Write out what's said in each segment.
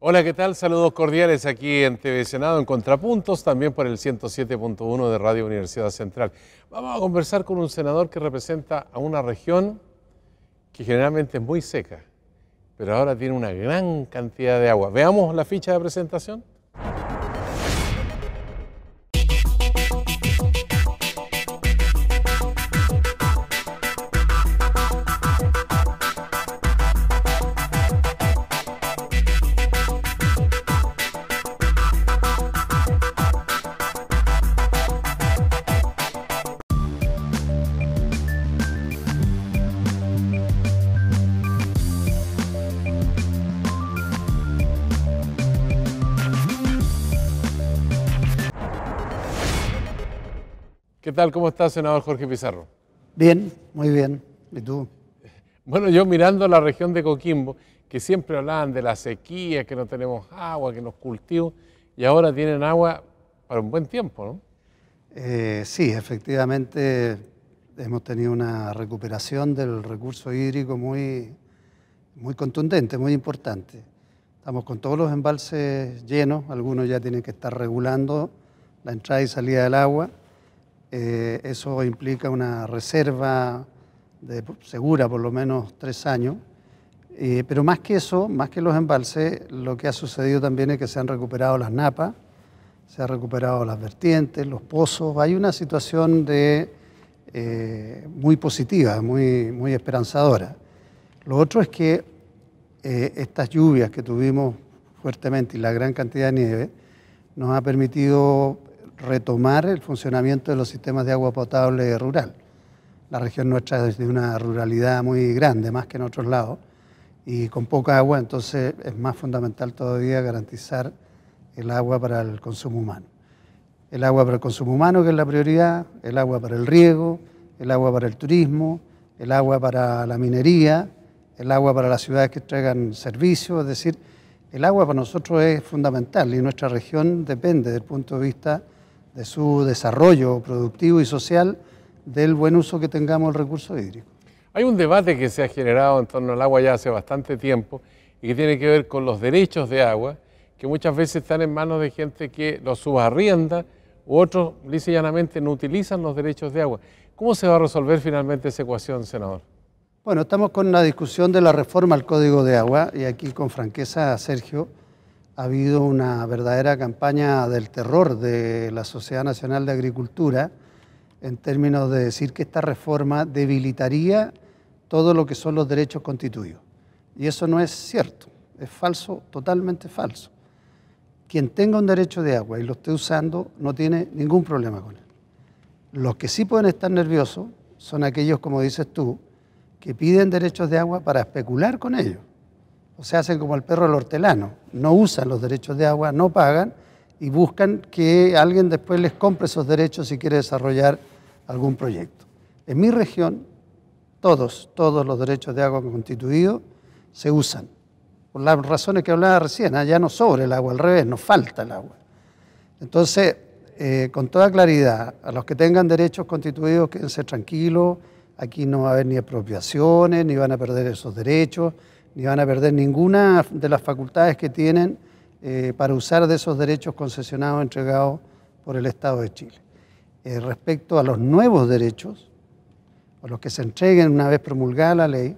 Hola, ¿qué tal? Saludos cordiales aquí en TV Senado, en Contrapuntos, también por el 107.1 de Radio Universidad Central. Vamos a conversar con un senador que representa a una región que generalmente es muy seca, pero ahora tiene una gran cantidad de agua. Veamos la ficha de presentación. ¿Qué tal? ¿Cómo está, senador Jorge Pizarro? Bien, muy bien. ¿Y tú? Bueno, yo mirando la región de Coquimbo, que siempre hablaban de la sequía, que no tenemos agua, que nos cultivos, y ahora tienen agua para un buen tiempo, ¿no? Eh, sí, efectivamente hemos tenido una recuperación del recurso hídrico muy, muy contundente, muy importante. Estamos con todos los embalses llenos, algunos ya tienen que estar regulando la entrada y salida del agua eh, eso implica una reserva de, segura, por lo menos tres años. Eh, pero más que eso, más que los embalses, lo que ha sucedido también es que se han recuperado las napas, se han recuperado las vertientes, los pozos. Hay una situación eh, muy positiva, muy, esperanzadora. Lo otro es que estas lluvias que tuvimos fuertemente y la gran cantidad de nieve nos ha permitido retomar el funcionamiento de los sistemas de agua potable rural. La región nuestra es de una ruralidad muy grande, más que en otros lados, y con poca agua, entonces es más fundamental todavía garantizar el agua para el consumo humano. El agua para el consumo humano, que es la prioridad, el agua para el riego, el agua para el turismo, el agua para la minería, el agua para las ciudades que traigan servicios, es decir, el agua para nosotros es fundamental y nuestra región depende del punto de vista de su desarrollo productivo y social del buen uso que tengamos el recurso hídrico. Hay un debate que se ha generado en torno al agua ya hace bastante tiempo y que tiene que ver con los derechos de agua, que muchas veces están en manos de gente que los subarrienda u otros, lisa llanamente, no utilizan los derechos de agua. ¿Cómo se va a resolver finalmente esa ecuación, senador? Bueno, estamos con la discusión de la reforma al Código de Agua y aquí con franqueza, Sergio, ha habido una verdadera campaña del terror de la Sociedad Nacional de Agricultura en términos de decir que esta reforma debilitaría todo lo que son los derechos constituidos. Y eso no es cierto, es falso, totalmente falso. Quien tenga un derecho de agua y lo esté usando no tiene ningún problema con él. Los que sí pueden estar nerviosos son aquellos, como dices tú, que piden derechos de agua para especular con ellos. O sea, hacen como el perro al hortelano, no usan los derechos de agua, no pagan y buscan que alguien después les compre esos derechos si quiere desarrollar algún proyecto. En mi región, todos, todos los derechos de agua constituidos se usan. Por las razones que hablaba recién, allá ¿ah? no sobra el agua, al revés, nos falta el agua. Entonces, eh, con toda claridad, a los que tengan derechos constituidos, quédense tranquilos, aquí no va a haber ni apropiaciones, ni van a perder esos derechos ni van a perder ninguna de las facultades que tienen eh, para usar de esos derechos concesionados entregados por el Estado de Chile. Eh, respecto a los nuevos derechos, o los que se entreguen una vez promulgada la ley,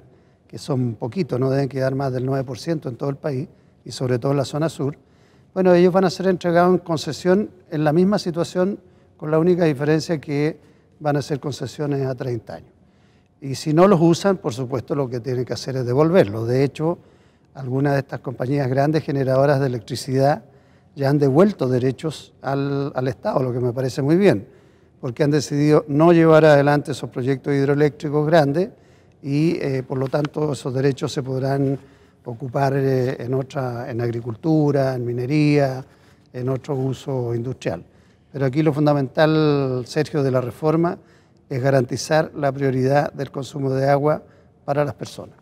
que son poquitos, no deben quedar más del 9% en todo el país, y sobre todo en la zona sur, bueno, ellos van a ser entregados en concesión en la misma situación, con la única diferencia que van a ser concesiones a 30 años. Y si no los usan, por supuesto, lo que tienen que hacer es devolverlos. De hecho, algunas de estas compañías grandes generadoras de electricidad ya han devuelto derechos al, Estado, lo que me parece muy bien, porque han decidido no llevar adelante esos proyectos hidroeléctricos grandes y eh, por lo tanto esos derechos se podrán ocupar eh, en, otra, en agricultura, en minería, en otro uso industrial. Pero aquí lo fundamental, Sergio, de la reforma es garantizar la prioridad del consumo de agua para las personas.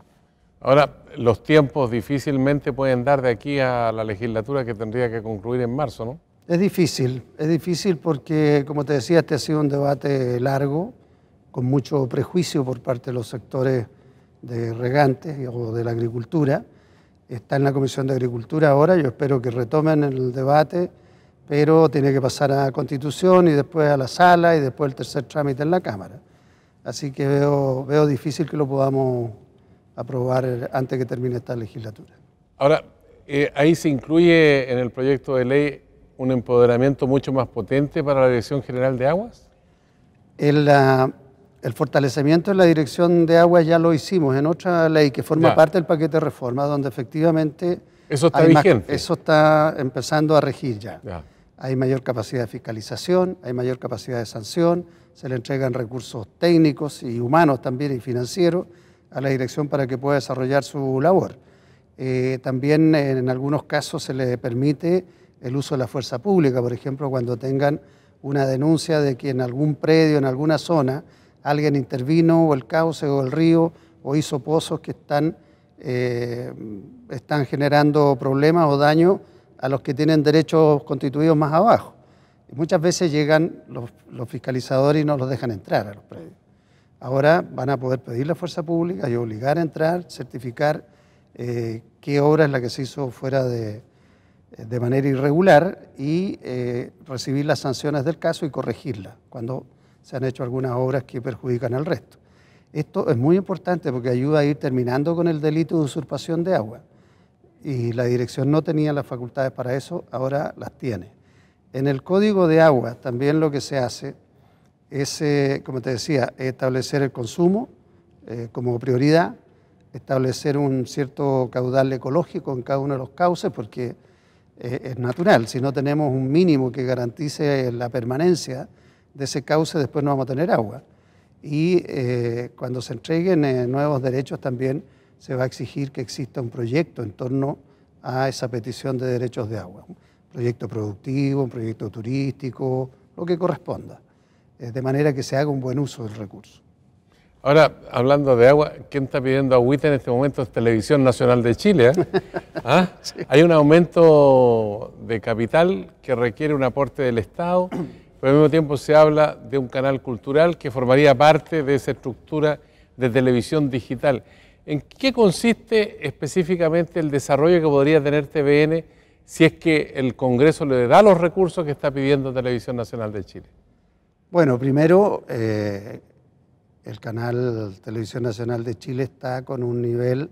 Ahora, los tiempos difícilmente pueden dar de aquí a la legislatura que tendría que concluir en marzo, ¿no? Es difícil, es difícil porque, como te decía, este ha sido un debate largo, con mucho prejuicio por parte de los sectores de regantes o de la agricultura. Está en la Comisión de Agricultura ahora, yo espero que retomen el debate pero tiene que pasar a Constitución y después a la sala y después el tercer trámite en la Cámara. Así que veo, veo difícil que lo podamos aprobar antes que termine esta legislatura. Ahora, eh, ahí se incluye en el proyecto de ley un empoderamiento mucho más potente para la Dirección General de Aguas. El, ah, fortalecimiento de la Dirección de Aguas ya lo hicimos en otra ley que forma parte del paquete de reformas, donde efectivamente... Eso está vigente. eso está empezando a regir ya hay mayor capacidad de fiscalización, hay mayor capacidad de sanción, se le entregan recursos técnicos y humanos también y financieros a la dirección para que pueda desarrollar su labor. Eh, también eh, en algunos casos se le permite el uso de la fuerza pública, por ejemplo, cuando tengan una denuncia de que en algún predio, en alguna zona, alguien intervino o el cauce o el río o hizo pozos que están, eh, están generando problemas o daño a los que tienen derechos constituidos más abajo. muchas veces llegan los, fiscalizadores y no los dejan entrar a los predios. Ahora van a poder pedir la fuerza pública y obligar a entrar, certificar eh, qué obra es la que se hizo fuera de, manera irregular y eh, recibir las sanciones del caso y corregirla cuando se han hecho algunas obras que perjudican al resto. Esto es muy importante porque ayuda a ir terminando con el delito de usurpación de agua y la dirección no tenía las facultades para eso, ahora las tiene. En el código de agua también lo que se hace es, eh, como te decía, establecer el consumo eh, como prioridad, establecer un cierto caudal ecológico en cada uno de los cauces, porque eh, es natural, si no tenemos un mínimo que garantice la permanencia de ese cauce, después no vamos a tener agua. Y cuando se entreguen nuevos derechos también, se va a exigir que exista un proyecto en torno a esa petición de derechos de agua. Un proyecto productivo, un proyecto turístico, lo que corresponda, eh, de manera que se haga un buen uso del recurso. Ahora, hablando de agua, ¿quién está pidiendo agüita en este momento? Es Televisión Nacional de Chile. ¿eh? ¿Ah? Hay un aumento de capital que requiere un aporte del Estado, pero al mismo tiempo se habla de un canal cultural que formaría parte de esa estructura de televisión digital. ¿En qué consiste específicamente el desarrollo que podría tener TVN si es que el Congreso le da los recursos que está pidiendo Televisión Nacional de Chile? Bueno, primero, eh, el canal Televisión Nacional de Chile está con un nivel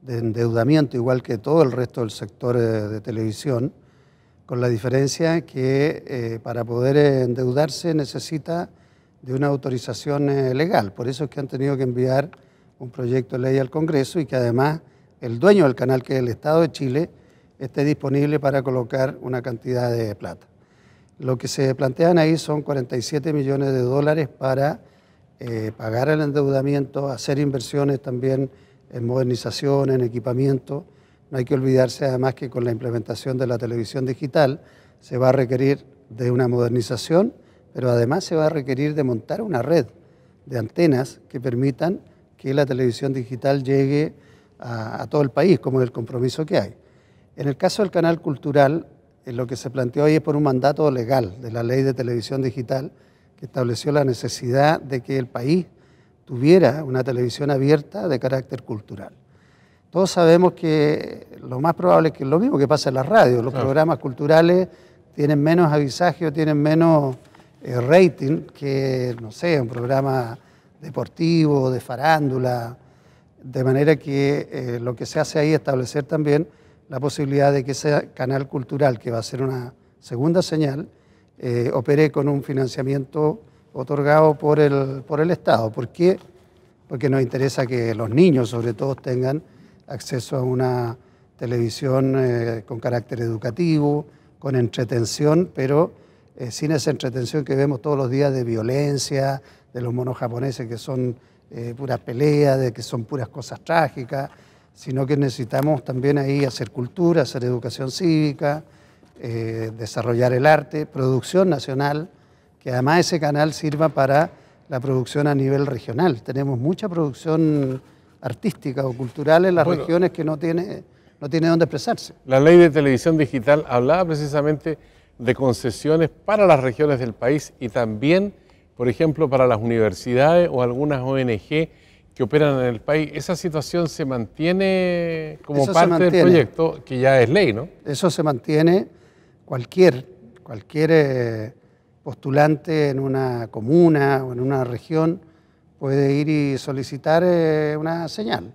de endeudamiento igual que todo el resto del sector eh, de, televisión, con la diferencia que eh, para poder endeudarse necesita de una autorización legal. Por eso es que han tenido que enviar un proyecto de ley al Congreso y que además el dueño del canal, que es el Estado de Chile, esté disponible para colocar una cantidad de plata. Lo que se plantean ahí son 47 millones de dólares para eh, pagar el endeudamiento, hacer inversiones también en modernización, en equipamiento. No hay que olvidarse además que con la implementación de la televisión digital se va a requerir de una modernización, pero además se va a requerir de montar una red de antenas que permitan que la televisión digital llegue a, todo el país, como es el compromiso que hay. En el caso del canal cultural, en eh, lo que se planteó hoy es por un mandato legal de la ley de televisión digital que estableció la necesidad de que el país tuviera una televisión abierta de carácter cultural. Todos sabemos que lo más probable es que es lo mismo que pasa en la radio, los programas culturales tienen menos o tienen menos eh, rating que, no sé, un programa deportivo, de farándula, de manera que eh, lo que se hace ahí es establecer también la posibilidad de que ese canal cultural, que va a ser una segunda señal, eh, opere con un financiamiento otorgado por el, por el Estado. ¿Por qué? Porque nos interesa que los niños, sobre todo, tengan acceso a una televisión eh, con carácter educativo, con entretención, pero sin esa entretención que vemos todos los días de violencia, de los monos japoneses que son eh, puras peleas, de que son puras cosas trágicas, sino que necesitamos también ahí hacer cultura, hacer educación cívica, eh, desarrollar el arte, producción nacional, que además ese canal sirva para la producción a nivel regional. Tenemos mucha producción artística o cultural en las regiones que no tiene, no tiene dónde expresarse. La ley de televisión digital hablaba precisamente de concesiones para las regiones del país y también por ejemplo, para las universidades o algunas ONG que operan en el país, esa situación se mantiene como parte del proyecto, que ya es ley, ¿no? Eso se mantiene cualquier, cualquier eh, postulante en una comuna o en una región puede ir y solicitar eh, una señal.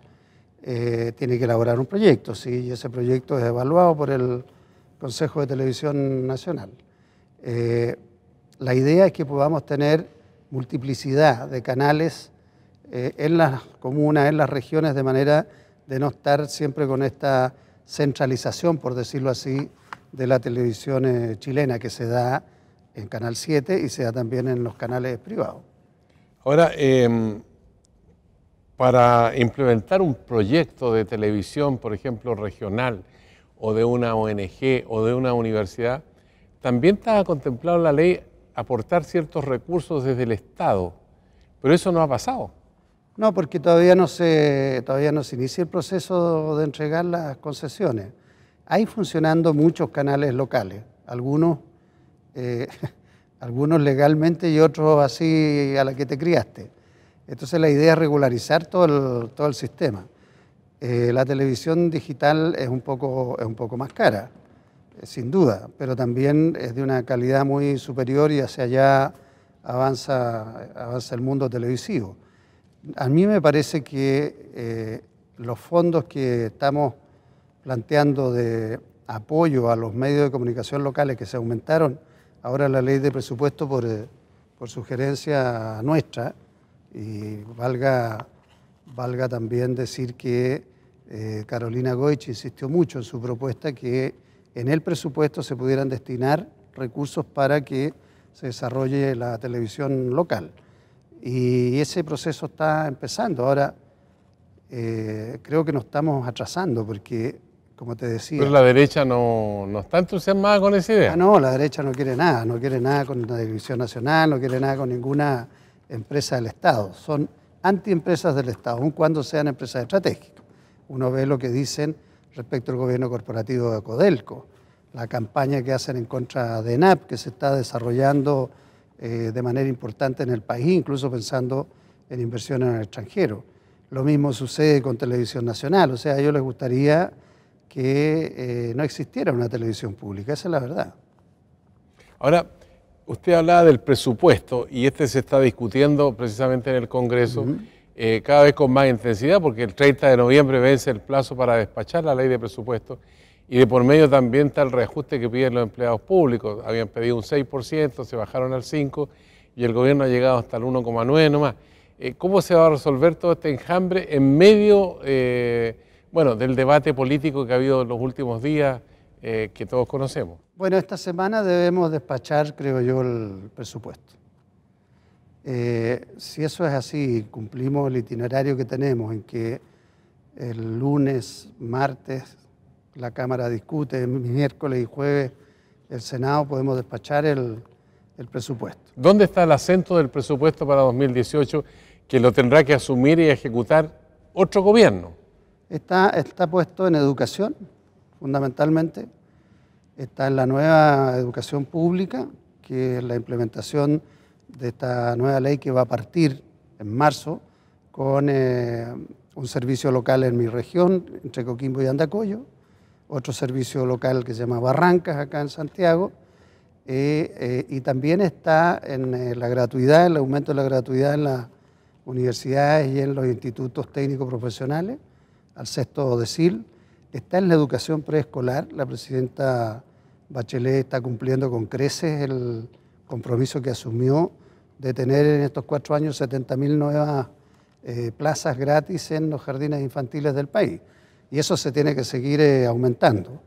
Eh, tiene que elaborar un proyecto, si ese proyecto es evaluado por el Consejo de Televisión Nacional. La idea es que podamos tener multiplicidad de canales eh, en las comunas, en las regiones, de manera de no estar siempre con esta centralización, por decirlo así, de la televisión eh, chilena que se da en Canal 7 y se da también en los canales privados. Ahora, em, para implementar un proyecto de televisión, por ejemplo, regional, o de una ONG, o de una universidad, también está contemplado la ley aportar ciertos recursos desde el Estado, pero eso no ha pasado. No, porque todavía no se, todavía no se inicia el proceso de entregar las concesiones. Hay funcionando muchos canales locales, algunos, eh, algunos legalmente y otros así a la que te criaste. Entonces la idea es regularizar todo el, todo el sistema. Eh, la televisión digital es un poco, es un poco más cara sin duda, pero también es de una calidad muy superior y hacia allá avanza, avanza el mundo televisivo. A mí me parece que eh, los fondos que estamos planteando de apoyo a los medios de comunicación locales que se aumentaron ahora la ley de presupuesto por, eh, sugerencia nuestra y valga, valga también decir que eh, Carolina Goich insistió mucho en su propuesta que en el presupuesto se pudieran destinar recursos para que se desarrolle la televisión local. Y ese proceso está empezando. Ahora, eh, creo que nos estamos atrasando porque, como te decía... Pero la derecha no, está entusiasmada con esa idea. Ah, no, la derecha no quiere nada. No quiere nada con la televisión nacional, no quiere nada con ninguna empresa del Estado. Son antiempresas del Estado, aun cuando sean empresas estratégicas. Uno ve lo que dicen respecto al gobierno corporativo de Codelco, la campaña que hacen en contra de NAP, que se está desarrollando eh, de manera importante en el país, incluso pensando en inversiones en el extranjero. Lo mismo sucede con Televisión Nacional, o sea, a ellos les gustaría que eh, no existiera una televisión pública, esa es la verdad. Ahora, usted hablaba del presupuesto y este se está discutiendo precisamente en el Congreso. Eh, cada vez con más intensidad, porque el 30 de noviembre vence el plazo para despachar la ley de presupuesto y de por medio también está el reajuste que piden los empleados públicos. Habían pedido un 6%, se bajaron al 5% y el gobierno ha llegado hasta el 1,9% nomás. Eh, ¿Cómo se va a resolver todo este enjambre en medio eh, bueno, del debate político que ha habido en los últimos días que todos conocemos? Bueno, esta semana debemos despachar, creo yo, el presupuesto. Eh, si eso es así, cumplimos el itinerario que tenemos en que el lunes, martes, la Cámara discute, miércoles y jueves el Senado podemos despachar el, el presupuesto. ¿Dónde está el acento del presupuesto para 2018 que lo tendrá que asumir y ejecutar otro gobierno? Está, está puesto en educación, fundamentalmente. Está en la nueva educación pública, que es la implementación de esta nueva ley que va a partir en marzo con eh, un servicio local en mi región, entre Coquimbo y Andacoyo, otro servicio local que se llama Barrancas acá en Santiago, y eh, también está en eh, la gratuidad, el aumento de la gratuidad en las universidades y en los institutos técnicos profesionales, al sexto decil, está en la educación preescolar, la presidenta Bachelet está cumpliendo con creces el compromiso que asumió de tener en estos cuatro años 70.000 nuevas eh, plazas gratis en los jardines infantiles del país. Y eso se tiene que seguir eh, aumentando,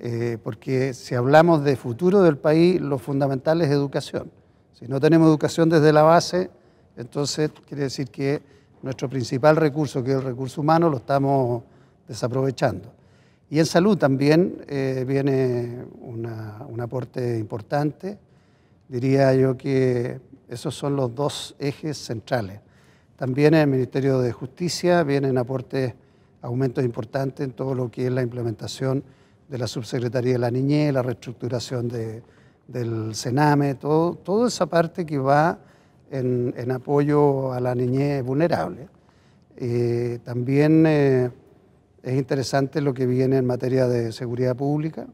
eh, porque si hablamos de futuro del país, lo fundamental es educación. Si no tenemos educación desde la base, entonces quiere decir que nuestro principal recurso, que es el recurso humano, lo estamos desaprovechando. Y en salud también viene un aporte importante. Diría yo que esos son los dos ejes centrales. También en el Ministerio de Justicia vienen aportes, aumentos importantes en todo lo que es la implementación de la Subsecretaría de la Niñez, la reestructuración del CENAME, todo, toda esa parte que va en, apoyo a la niñez vulnerable. Eh, también eh, es interesante lo que viene en materia de seguridad pública,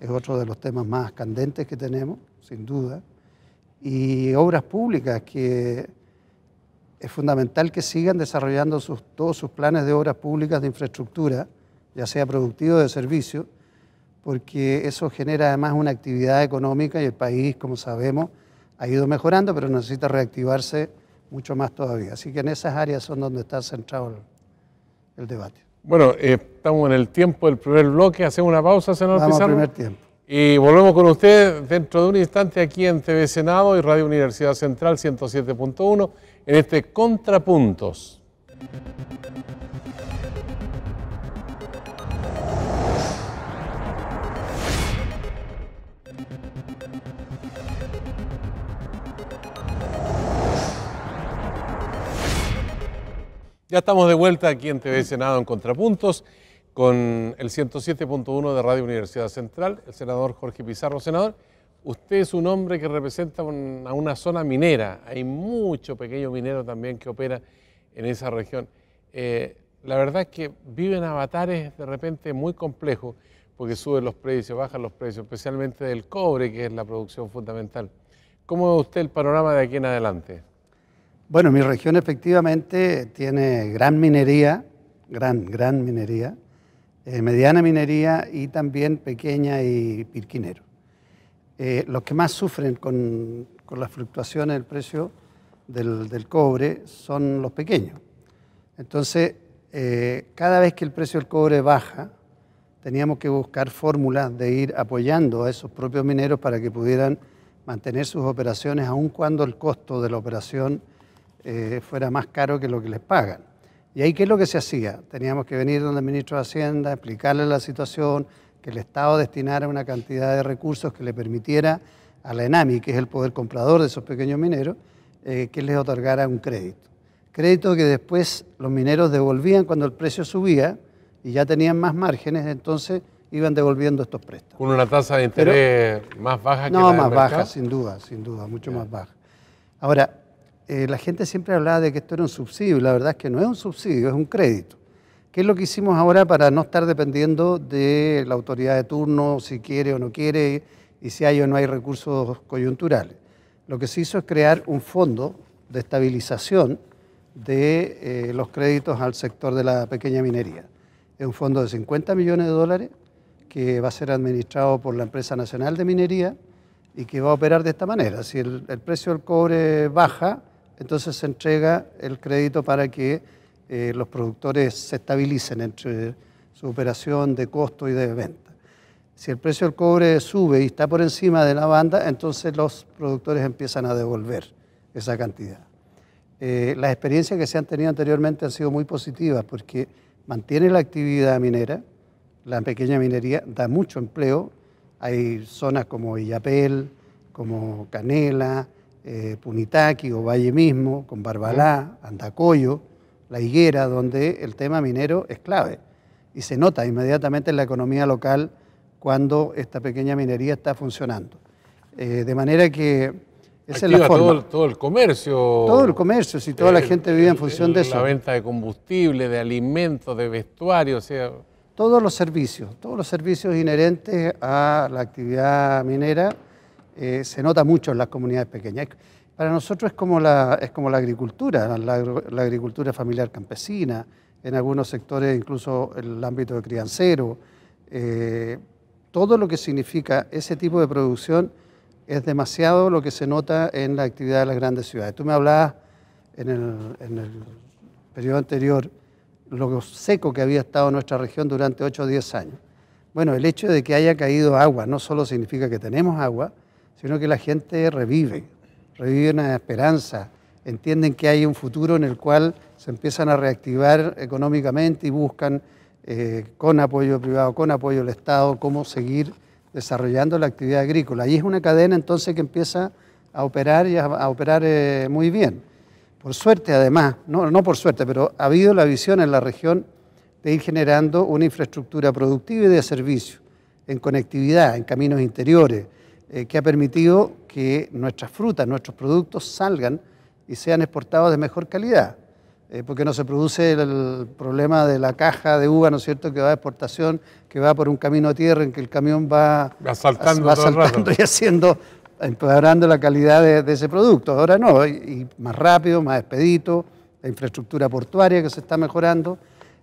es otro de los temas más candentes que tenemos, sin duda y obras públicas, que es fundamental que sigan desarrollando sus, todos sus planes de obras públicas de infraestructura, ya sea productivo o de servicio, porque eso genera además una actividad económica y el país, como sabemos, ha ido mejorando, pero necesita reactivarse mucho más todavía. Así que en esas áreas son donde está centrado el, debate. Bueno, eh, estamos en el tiempo del primer bloque, hacemos una pausa, senador Vamos Al primer tiempo. Y volvemos con usted dentro de un instante aquí en TV Senado y Radio Universidad Central 107.1 en este Contrapuntos. Ya estamos de vuelta aquí en TV Senado en Contrapuntos con el 107.1 de Radio Universidad Central, el senador Jorge Pizarro. Senador, usted es un hombre que representa a una zona minera. Hay mucho pequeño minero también que opera en esa región. Eh, la verdad es que viven avatares de repente muy complejos, porque suben los precios, bajan los precios, especialmente del cobre, que es la producción fundamental. ¿Cómo ve usted el panorama de aquí en adelante? Bueno, mi región efectivamente tiene gran minería, gran, gran minería. Eh, mediana minería y también pequeña y pirquinero. Eh, los que más sufren con, con las fluctuaciones del precio del, cobre son los pequeños. Entonces, eh, cada vez que el precio del cobre baja, teníamos que buscar fórmulas de ir apoyando a esos propios mineros para que pudieran mantener sus operaciones aun cuando el costo de la operación fuera más caro que lo que les pagan. Y ahí, ¿qué es lo que se hacía? Teníamos que venir donde el ministro de Hacienda, explicarle la situación, que el Estado destinara una cantidad de recursos que le permitiera a la ENAMI, que es el poder comprador de esos pequeños mineros, eh, que les otorgara un crédito. Crédito que después los mineros devolvían cuando el precio subía y ya tenían más márgenes, entonces iban devolviendo estos préstamos. ¿Con una tasa de interés más baja que no, la más baja, sin duda, sin duda, mucho más baja. Ahora, eh, la gente siempre hablaba de que esto era un subsidio, y la verdad es que no es un subsidio, es un crédito. ¿Qué es lo que hicimos ahora para no estar dependiendo de la autoridad de turno, si quiere o no quiere, y si hay o no hay recursos coyunturales? Lo que se hizo es crear un fondo de estabilización de eh, los créditos al sector de la pequeña minería. Es un fondo de 50 millones de dólares que va a ser administrado por la Empresa Nacional de Minería y que va a operar de esta manera. Si el precio del cobre baja, entonces se entrega el crédito para que eh, los productores se estabilicen entre su operación de costo y de venta. Si el precio del cobre sube y está por encima de la banda, entonces los productores empiezan a devolver esa cantidad. Eh, las experiencias que se han tenido anteriormente han sido muy positivas porque mantiene la actividad minera, la pequeña minería da mucho empleo, hay zonas como Villapel, como Canela, eh, o Valle mismo, con Barbalá, Andacoyo, La Higuera, donde el tema minero es clave. Y se nota inmediatamente en la economía local cuando esta pequeña minería está funcionando. Eh, de manera que es la forma. Todo, el, todo el comercio. Todo el comercio, si toda la gente vive en función de eso. La venta de combustible, de alimentos, de vestuario, sea... Todos los servicios, todos los servicios inherentes a la actividad minera eh, se nota mucho en las comunidades pequeñas. Para nosotros es como la, es como la agricultura, la, agricultura familiar campesina, en algunos sectores incluso el ámbito de criancero. Eh, todo lo que significa ese tipo de producción es demasiado lo que se nota en la actividad de las grandes ciudades. Tú me hablabas en el, en el periodo anterior lo seco que había estado nuestra región durante 8 o 10 años. Bueno, el hecho de que haya caído agua no solo significa que tenemos agua, sino que la gente revive, revive una esperanza, entienden que hay un futuro en el cual se empiezan a reactivar económicamente y buscan eh, con apoyo privado, con apoyo del Estado, cómo seguir desarrollando la actividad agrícola. Y es una cadena entonces que empieza a operar y a, operar eh, muy bien. Por suerte, además, no, no por suerte, pero ha habido la visión en la región de ir generando una infraestructura productiva y de servicio, en conectividad, en caminos interiores, eh, que ha permitido que nuestras frutas, nuestros productos salgan y sean exportados de mejor calidad, eh, porque no se produce el, problema de la caja de uva, ¿no es cierto?, que va a exportación, que va por un camino a tierra en que el camión va, asaltando, va y haciendo, empeorando la calidad de, ese producto. Ahora no, y más rápido, más expedito, la infraestructura portuaria que se está mejorando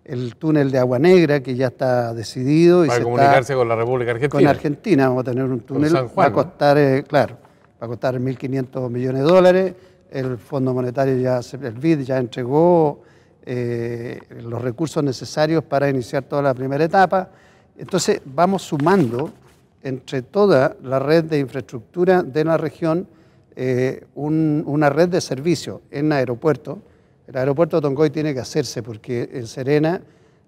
el túnel de Agua Negra, que ya está decidido. Y Para comunicarse con la República Argentina. Con Argentina vamos a tener un túnel, va a costar, eh, claro, va a costar 1.500 millones de dólares. El Fondo Monetario ya, el BID ya entregó eh, los recursos necesarios para iniciar toda la primera etapa. Entonces vamos sumando entre toda la red de infraestructura de la región eh, una red de servicios en aeropuertos, el aeropuerto de Tongoy tiene que hacerse porque en Serena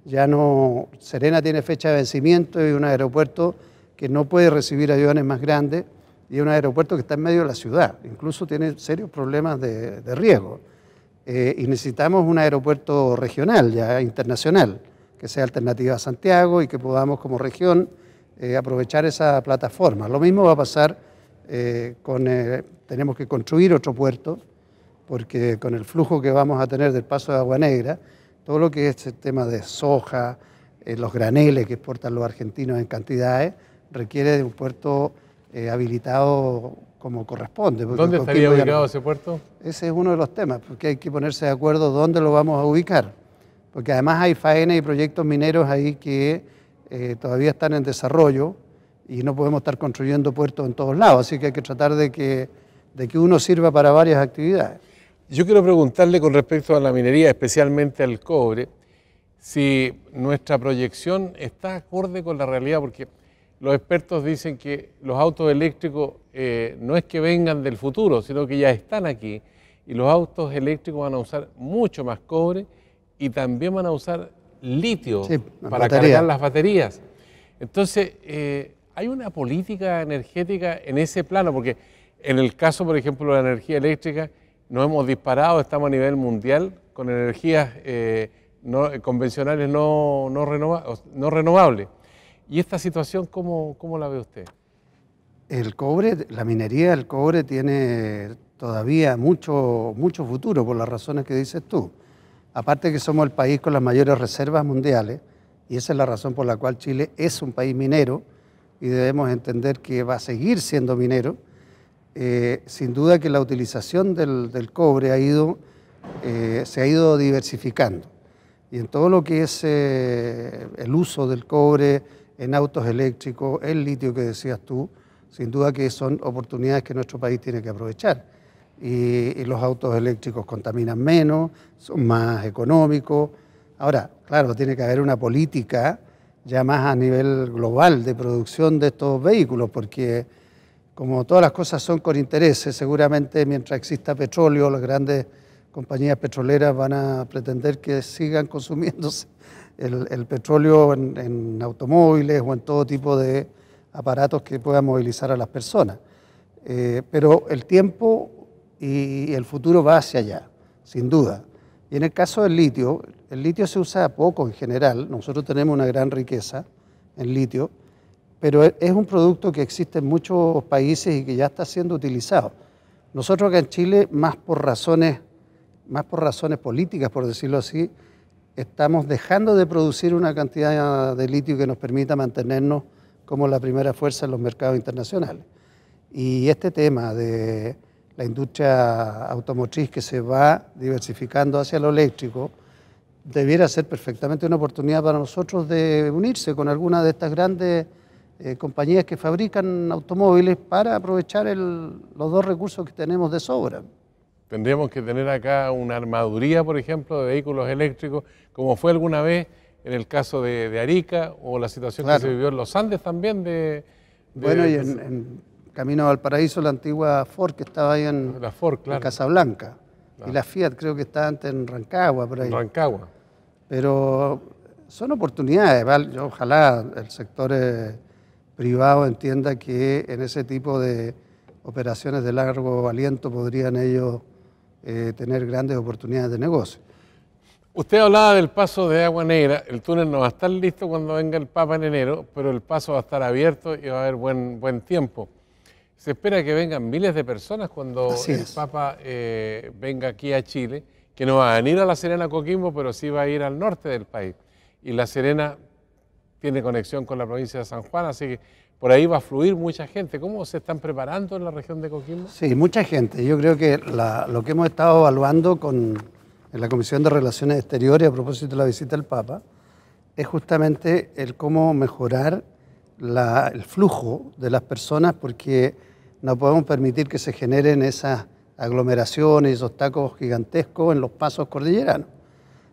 ya no. Serena tiene fecha de vencimiento y un aeropuerto que no puede recibir aviones más grandes y un aeropuerto que está en medio de la ciudad. Incluso tiene serios problemas de, riesgo. Eh, y necesitamos un aeropuerto regional, ya internacional, que sea alternativa a Santiago y que podamos como región eh, aprovechar esa plataforma. Lo mismo va a pasar eh, con, tenemos que construir otro puerto porque con el flujo que vamos a tener del paso de agua negra, todo lo que es el este tema de soja, eh, los graneles que exportan los argentinos en cantidades, requiere de un puerto eh, habilitado como corresponde. ¿Dónde estaría ubicado ese puerto? Ese es uno de los temas, porque hay que ponerse de acuerdo dónde lo vamos a ubicar, porque además hay faenas y proyectos mineros ahí que eh, todavía están en desarrollo y no podemos estar construyendo puertos en todos lados, así que hay que tratar de que, de que uno sirva para varias actividades. Yo quiero preguntarle con respecto a la minería, especialmente al cobre, si nuestra proyección está acorde con la realidad, porque los expertos dicen que los autos eléctricos eh, no es que vengan del futuro, sino que ya están aquí. Y los autos eléctricos van a usar mucho más cobre y también van a usar litio para cargar las baterías. Entonces, eh, ¿hay una política energética en ese plano? Porque en el caso, por ejemplo, de la energía eléctrica, no hemos disparado, estamos a nivel mundial con energías eh, no, eh, convencionales no, renovables. ¿Y esta situación cómo, la ve usted? El cobre, la minería del cobre tiene todavía mucho, mucho futuro por las razones que dices tú. Aparte que somos el país con las mayores reservas mundiales y esa es la razón por la cual Chile es un país minero y debemos entender que va a seguir siendo minero eh, sin duda que la utilización del, cobre ha ido, eh, se ha ido diversificando. Y en todo lo que es eh, el uso del cobre en autos eléctricos, el litio que decías tú, sin duda que son oportunidades que nuestro país tiene que aprovechar. y los autos eléctricos contaminan menos, son más económicos. Ahora, claro, tiene que haber una política ya más a nivel global de producción de estos vehículos, porque como todas las cosas son con intereses, seguramente mientras exista petróleo, las grandes compañías petroleras van a pretender que sigan consumiéndose el, petróleo en, automóviles o en todo tipo de aparatos que puedan movilizar a las personas. Eh, pero el tiempo y el futuro va hacia allá, sin duda. Y en el caso del litio, el litio se usa poco en general, nosotros tenemos una gran riqueza en litio, pero e, es un producto que existe en muchos países y que ya está siendo utilizado. Nosotros acá en Chile, más por razones, más por razones políticas, por decirlo así, estamos dejando de producir una cantidad de litio que nos permita mantenernos como la primera fuerza en los mercados internacionales. Y este tema de la industria automotriz que se va diversificando hacia lo eléctrico, debiera ser perfectamente una oportunidad para nosotros de unirse con alguna de estas grandes eh, compañías que fabrican automóviles para aprovechar los dos recursos que tenemos de sobra. Tendríamos que tener acá una armaduría, por ejemplo, de vehículos eléctricos, como fue alguna vez en el caso de, Arica o la situación que se vivió en los Andes también. De, bueno, y en, Camino al Paraíso la antigua Ford que estaba ahí en, Casablanca. Y la Fiat creo que estaba antes en Rancagua, por En Rancagua. Pero son oportunidades, ¿vale? ojalá el sector... Eh, privado entienda que en ese tipo de operaciones de largo aliento podrían ellos eh, tener grandes oportunidades de negocio. Usted hablaba del paso de Agua Negra, el túnel no va a estar listo cuando venga el Papa en enero, pero el paso va a estar abierto y va a haber buen, buen tiempo. Se espera que vengan miles de personas cuando el Papa eh, venga aquí a Chile, que no va a venir a La Serena Coquimbo, pero sí va a ir al norte del país. Y La Serena tiene conexión con la provincia de San Juan, así que por ahí va a fluir mucha gente. ¿Cómo se están preparando en la región de Coquimbo? Sí, mucha gente. Yo creo que lo que hemos estado evaluando con, en la Comisión de Relaciones Exteriores a propósito de la visita del Papa es justamente el cómo mejorar el flujo de las personas porque no podemos permitir que se generen esas aglomeraciones, esos tacos gigantescos en los pasos cordilleranos.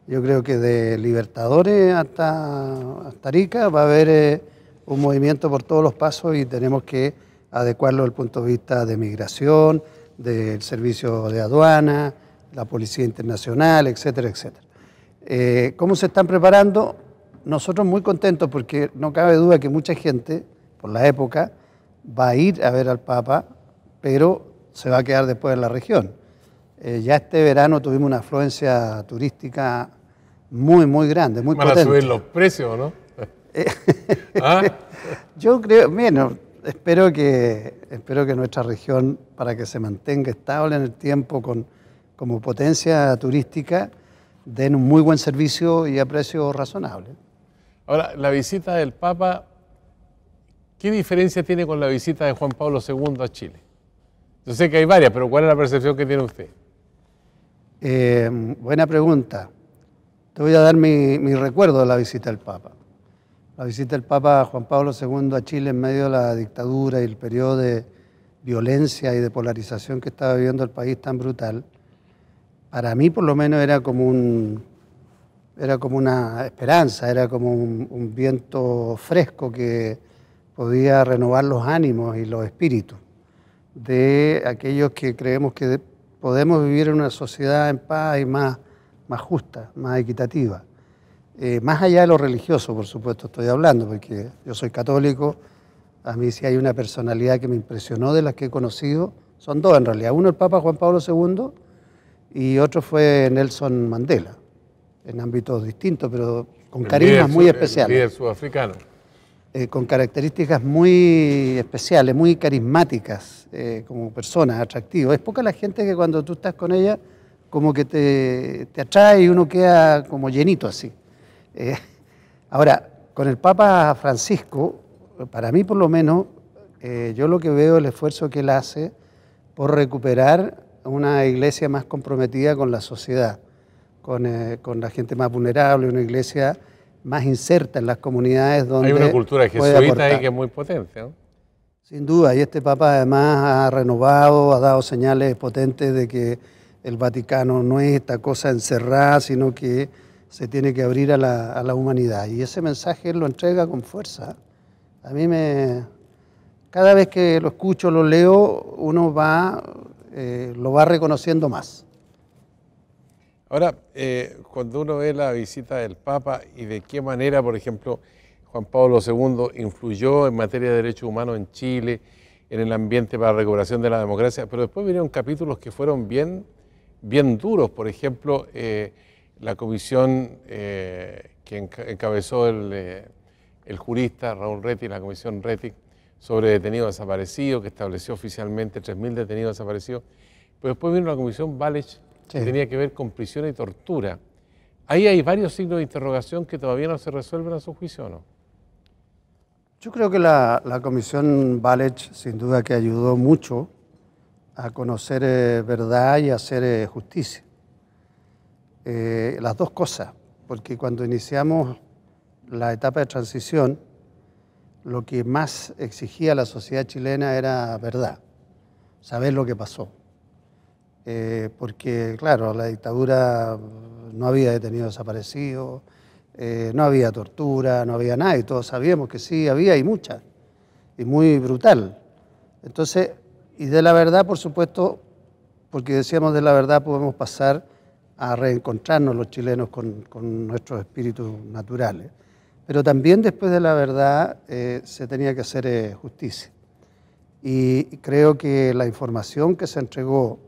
Yo creo que de Libertadores hasta, hasta Arica va a haber eh, un movimiento por todos los pasos y tenemos que adecuarlo desde el punto de vista de migración, del servicio de aduana, la policía internacional, etcétera, etcétera. Eh, ¿Cómo se están preparando? Nosotros muy contentos porque no cabe duda que mucha gente, por la época, va a ir a ver al Papa, pero se va a quedar después en la región. Eh, ya este verano tuvimos una afluencia turística muy, muy grande, muy Van a subir los precios, ¿no? ¿Ah? Yo creo, bueno, espero que, espero que nuestra región, para que se mantenga estable en el tiempo con, como potencia turística, den un muy buen servicio y a precios razonables. Ahora, la visita del Papa, ¿qué diferencia tiene con la visita de Juan Pablo II a Chile? Yo sé que hay varias, pero ¿cuál es la percepción que tiene usted? Eh, buena pregunta. Te voy a dar mi, recuerdo de la visita del Papa. La visita del Papa Juan Pablo II a Chile en medio de la dictadura y el periodo de violencia y de polarización que estaba viviendo el país tan brutal, para mí por lo menos era como, un, era como una esperanza, era como un viento fresco que podía renovar los ánimos y los espíritus de aquellos que creemos que podemos vivir en una sociedad en paz y más, más justa, más equitativa. Eh, más allá de lo religioso, por supuesto, estoy hablando, porque yo soy católico, a mí si hay una personalidad que me impresionó de las que he conocido, son dos en realidad. Uno el Papa Juan Pablo II y otro fue Nelson Mandela, en ámbitos distintos, pero con carismas muy especiales. El líder sudafricano. Eh, con características muy especiales, muy carismáticas eh, como personas, atractivo. Es poca la gente que cuando tú estás con ella como que te, atrae y uno queda como llenito así. Eh, ahora, con el Papa Francisco, para mí por lo menos, yo lo que veo es el esfuerzo que él hace por recuperar una iglesia más comprometida con la sociedad, con, con la gente más vulnerable, una iglesia más inserta en las comunidades donde. Hay una cultura jesuita ahí que es muy potente, Sin duda, y este Papa además ha renovado, ha dado señales potentes de que el Vaticano no es esta cosa encerrada, sino que se tiene que abrir a la, humanidad. Y ese mensaje lo entrega con fuerza. A mí me. Cada vez que lo escucho, lo leo, uno va, eh, lo va reconociendo más. Ahora, eh, cuando uno ve la visita del Papa y de qué manera, por ejemplo, Juan Pablo II influyó en materia de derechos humanos en Chile, en el ambiente para la recuperación de la democracia, pero después vinieron capítulos que fueron bien, bien duros, por ejemplo, eh, la comisión eh, que encabezó el, jurista Raúl Rettig, la comisión Rettig, sobre detenidos desaparecidos, que estableció oficialmente 3.000 detenidos desaparecidos, pero después vino la comisión Valech que tenía que ver con prisión y tortura. Ahí hay varios signos de interrogación que todavía no se resuelven a su juicio, ¿no? Yo creo que la, la comisión Valech sin duda que ayudó mucho a conocer eh, verdad y hacer eh, justicia. Eh, las dos cosas, porque cuando iniciamos la etapa de transición, lo que más exigía la sociedad chilena era verdad, saber lo que pasó. Eh, porque claro, la dictadura mm, no había detenido desaparecidos, eh, no había tortura, no había nada, y todos sabíamos que sí había y mucha, y muy brutal. Entonces, y de la verdad, por supuesto, porque decíamos de la verdad, podemos pasar a reencontrarnos los chilenos con, nuestros espíritus naturales. Pero también después de la verdad eh, se tenía que hacer justicia. Y creo que la información que se entregó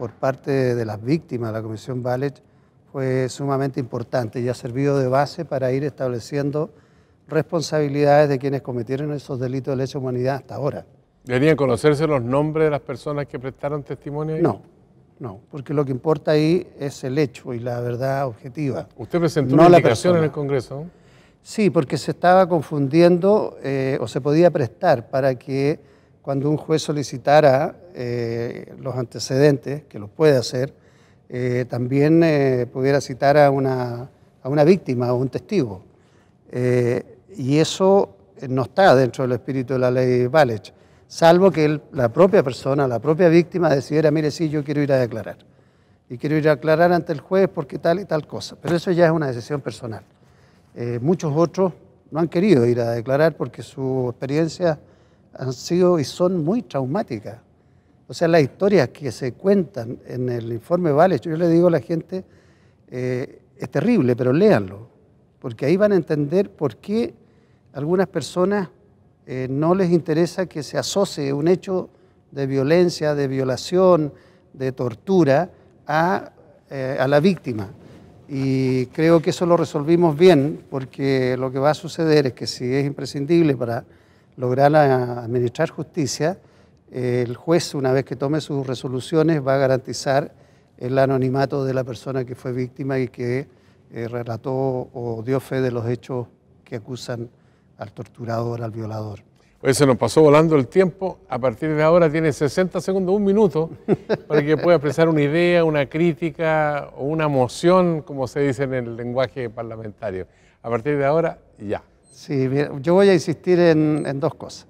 por parte de las víctimas de la Comisión Ballet fue sumamente importante y ha servido de base para ir estableciendo responsabilidades de quienes cometieron esos delitos de lesa humanidad hasta ahora. ¿Deberían conocerse los nombres de las personas que prestaron testimonio? Ahí? No, no, porque lo que importa ahí es el hecho y la verdad objetiva. Usted presentó una en el Congreso. Sí, porque se estaba confundiendo eh, o se podía prestar para que cuando un juez solicitara eh, los antecedentes, que lo puede hacer, eh, también eh, pudiera citar a una, a una víctima o un testigo. y eso no está dentro del espíritu de la ley Valech, salvo que la propia persona, la propia víctima decidiera, mire, sí, yo quiero ir a declarar. Y quiero ir a declarar ante el juez porque tal y tal cosa. Pero eso ya es una decisión personal. muchos otros no han querido ir a declarar porque su experiencia han sido y son muy traumáticas. O sea, las historias que se cuentan en el informe vale, yo le digo a la gente, eh, es terrible, pero léanlo, porque ahí van a entender por qué algunas personas eh, no les interesa que se asocie un hecho de violencia, de violación, de tortura eh, a la víctima. Y creo que eso lo resolvimos bien, porque lo que va a suceder es que si es imprescindible para lograr administrar justicia, el juez, una vez que tome sus resoluciones, va a garantizar el anonimato de la persona que fue víctima y que eh, relató o dio fe de los hechos que acusan al torturador, al violador. Pues se nos pasó volando el tiempo. A partir de ahora tiene 60 segundos, un minuto, para que pueda expresar una idea, una crítica o una moción, como se dice en el lenguaje parlamentario. A partir de ahora, ya. Sí, yo voy a insistir en, dos cosas.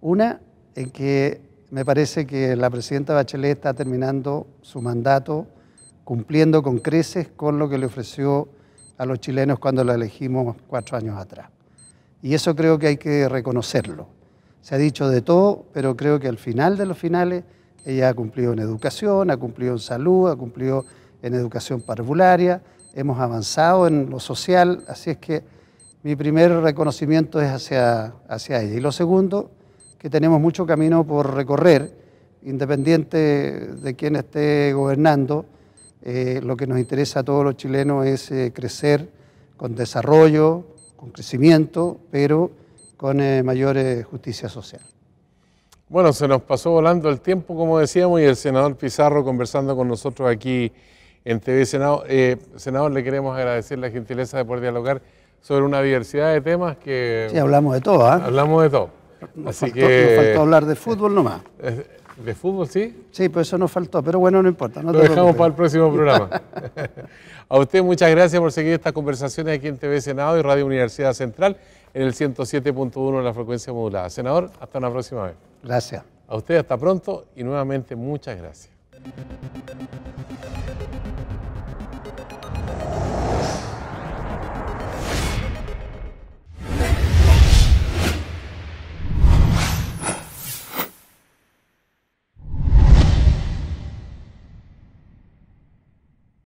Una, en que me parece que la presidenta Bachelet está terminando su mandato cumpliendo con creces con lo que le ofreció a los chilenos cuando la elegimos cuatro años atrás. Y eso creo que hay que reconocerlo. Se ha dicho de todo, pero creo que al final de los finales ella ha cumplido en educación, ha cumplido en salud, ha cumplido en educación parvularia, hemos avanzado en lo social, así es que mi primer reconocimiento es hacia, hacia ella. Y lo segundo, que tenemos mucho camino por recorrer, independiente de quién esté gobernando. Eh, lo que nos interesa a todos los chilenos es eh, crecer con desarrollo, con crecimiento, pero con eh, mayor justicia social. Bueno, se nos pasó volando el tiempo, como decíamos, y el senador Pizarro conversando con nosotros aquí en TV Senado. senador, le queremos agradecer la gentileza de poder dialogar sobre una diversidad de temas que... Sí, hablamos de todo, ¿eh? Hablamos de todo. Nos Así faltó, que... Nos faltó hablar de fútbol nomás. ¿De fútbol, sí? Sí, pues eso nos faltó, pero bueno, no importa. Lo dejamos para el próximo programa. a usted muchas gracias por seguir estas conversaciones aquí en TV Senado y Radio Universidad Central en el 107.1 de la frecuencia modulada. Senador, hasta una próxima vez. Gracias. A usted hasta pronto y nuevamente muchas gracias.